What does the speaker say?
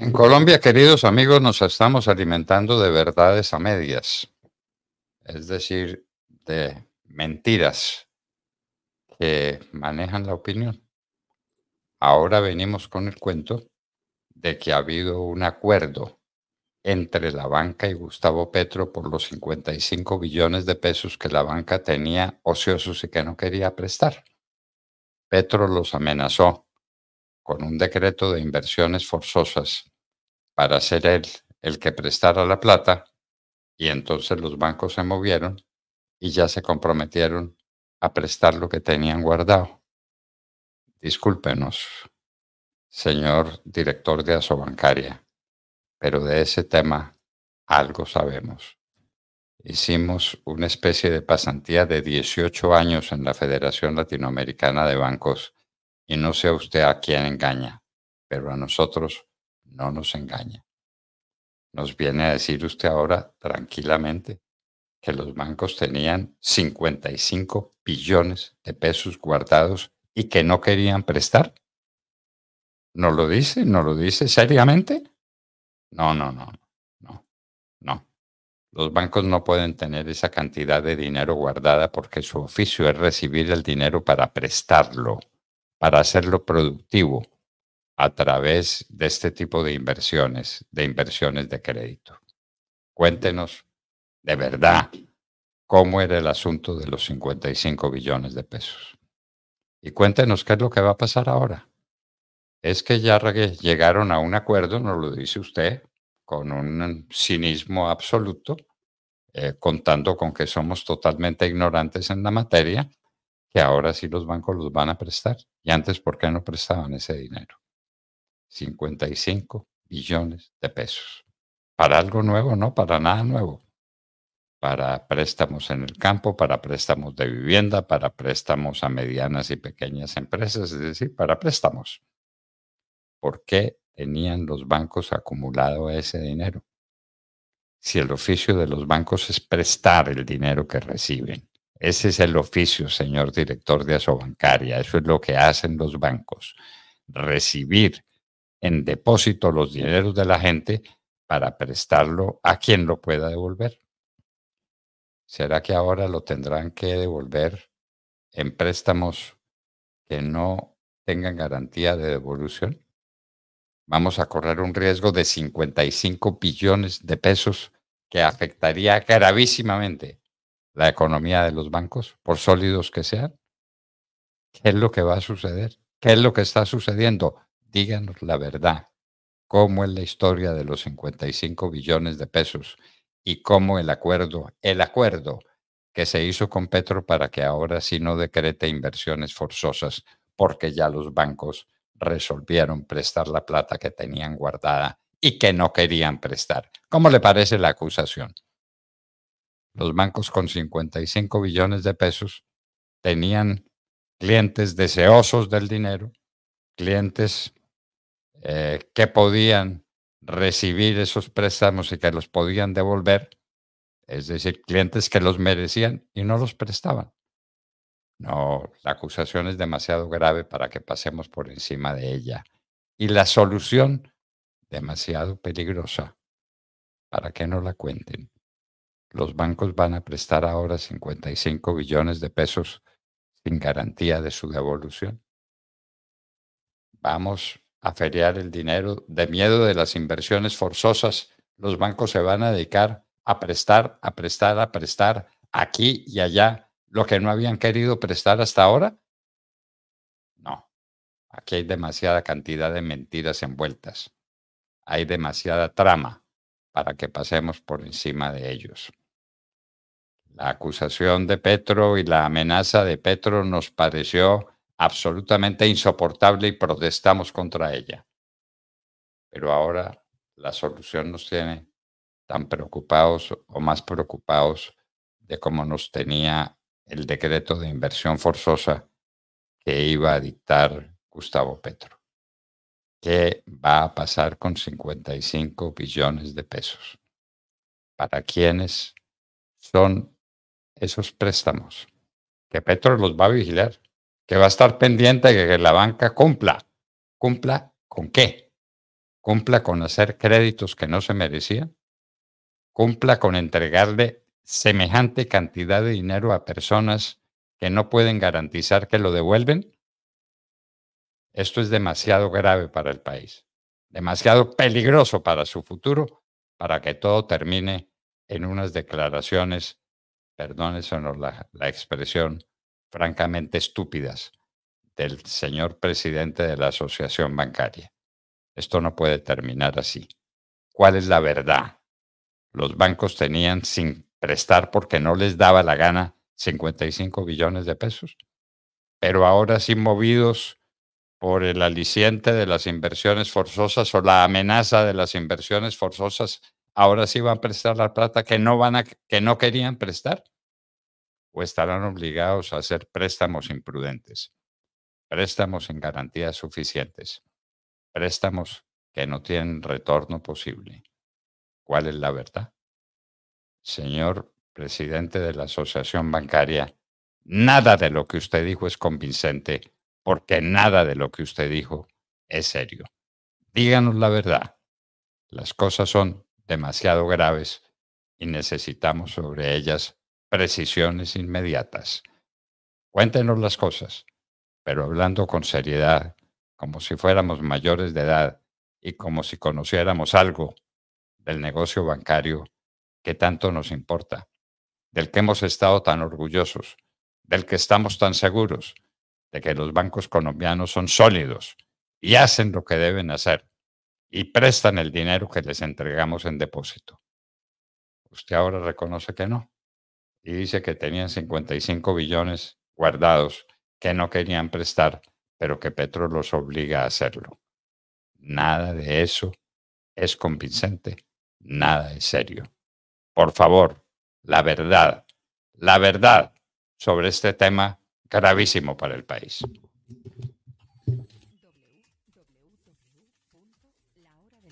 En Colombia, queridos amigos, nos estamos alimentando de verdades a medias, es decir, de mentiras que manejan la opinión. Ahora venimos con el cuento de que ha habido un acuerdo entre la banca y Gustavo Petro por los 55 billones de pesos que la banca tenía ociosos y que no quería prestar. Petro los amenazó con un decreto de inversiones forzosas para ser él el que prestara la plata y entonces los bancos se movieron y ya se comprometieron a prestar lo que tenían guardado. Discúlpenos, señor director de Asobancaria, pero de ese tema algo sabemos. Hicimos una especie de pasantía de 18 años en la Federación Latinoamericana de Bancos y no sé usted a quién engaña, pero a nosotros no nos engaña. Nos viene a decir usted ahora tranquilamente que los bancos tenían 55 billones de pesos guardados y que no querían prestar. ¿No lo dice? ¿No lo dice seriamente? No, no, no, no, no. Los bancos no pueden tener esa cantidad de dinero guardada porque su oficio es recibir el dinero para prestarlo para hacerlo productivo a través de este tipo de inversiones, de inversiones de crédito. Cuéntenos de verdad cómo era el asunto de los 55 billones de pesos. Y cuéntenos qué es lo que va a pasar ahora. Es que ya llegaron a un acuerdo, no lo dice usted, con un cinismo absoluto, eh, contando con que somos totalmente ignorantes en la materia que ahora sí los bancos los van a prestar. Y antes, ¿por qué no prestaban ese dinero? 55 billones de pesos. ¿Para algo nuevo? No, para nada nuevo. Para préstamos en el campo, para préstamos de vivienda, para préstamos a medianas y pequeñas empresas, es decir, para préstamos. ¿Por qué tenían los bancos acumulado ese dinero? Si el oficio de los bancos es prestar el dinero que reciben ese es el oficio, señor director de Asobancaria. Eso es lo que hacen los bancos. Recibir en depósito los dineros de la gente para prestarlo a quien lo pueda devolver. ¿Será que ahora lo tendrán que devolver en préstamos que no tengan garantía de devolución? Vamos a correr un riesgo de 55 billones de pesos que afectaría gravísimamente la economía de los bancos, por sólidos que sean. ¿Qué es lo que va a suceder? ¿Qué es lo que está sucediendo? Díganos la verdad. ¿Cómo es la historia de los 55 billones de pesos? ¿Y cómo el acuerdo, el acuerdo que se hizo con Petro para que ahora sí no decrete inversiones forzosas, porque ya los bancos resolvieron prestar la plata que tenían guardada y que no querían prestar? ¿Cómo le parece la acusación? los bancos con 55 billones de pesos tenían clientes deseosos del dinero, clientes eh, que podían recibir esos préstamos y que los podían devolver, es decir, clientes que los merecían y no los prestaban. No, la acusación es demasiado grave para que pasemos por encima de ella. Y la solución, demasiado peligrosa para que no la cuenten los bancos van a prestar ahora 55 billones de pesos sin garantía de su devolución. Vamos a feriar el dinero. De miedo de las inversiones forzosas, los bancos se van a dedicar a prestar, a prestar, a prestar aquí y allá lo que no habían querido prestar hasta ahora. No, aquí hay demasiada cantidad de mentiras envueltas. Hay demasiada trama para que pasemos por encima de ellos. La acusación de Petro y la amenaza de Petro nos pareció absolutamente insoportable y protestamos contra ella. Pero ahora la solución nos tiene tan preocupados o más preocupados de cómo nos tenía el decreto de inversión forzosa que iba a dictar Gustavo Petro. ¿Qué va a pasar con 55 billones de pesos? ¿Para quiénes son esos préstamos, que Petro los va a vigilar, que va a estar pendiente de que la banca cumpla. ¿Cumpla con qué? ¿Cumpla con hacer créditos que no se merecían? ¿Cumpla con entregarle semejante cantidad de dinero a personas que no pueden garantizar que lo devuelven? Esto es demasiado grave para el país, demasiado peligroso para su futuro, para que todo termine en unas declaraciones perdón la, la expresión, francamente estúpidas del señor presidente de la Asociación Bancaria. Esto no puede terminar así. ¿Cuál es la verdad? Los bancos tenían sin prestar porque no les daba la gana 55 billones de pesos, pero ahora sí movidos por el aliciente de las inversiones forzosas o la amenaza de las inversiones forzosas ahora sí van a prestar la plata que no, van que no querían prestar o estarán obligados a hacer préstamos imprudentes, préstamos sin garantías suficientes, préstamos que no tienen retorno posible. ¿Cuál es la verdad? Señor presidente de la Asociación Bancaria, nada de lo que usted dijo es convincente porque nada de lo que usted dijo es serio. Díganos la verdad. Las cosas son demasiado graves y necesitamos sobre ellas precisiones inmediatas. Cuéntenos las cosas, pero hablando con seriedad, como si fuéramos mayores de edad y como si conociéramos algo del negocio bancario que tanto nos importa, del que hemos estado tan orgullosos, del que estamos tan seguros, de que los bancos colombianos son sólidos y hacen lo que deben hacer y prestan el dinero que les entregamos en depósito. Usted ahora reconoce que no y dice que tenían 55 billones guardados que no querían prestar, pero que Petro los obliga a hacerlo. Nada de eso es convincente, nada es serio. Por favor, la verdad, la verdad sobre este tema gravísimo para el país.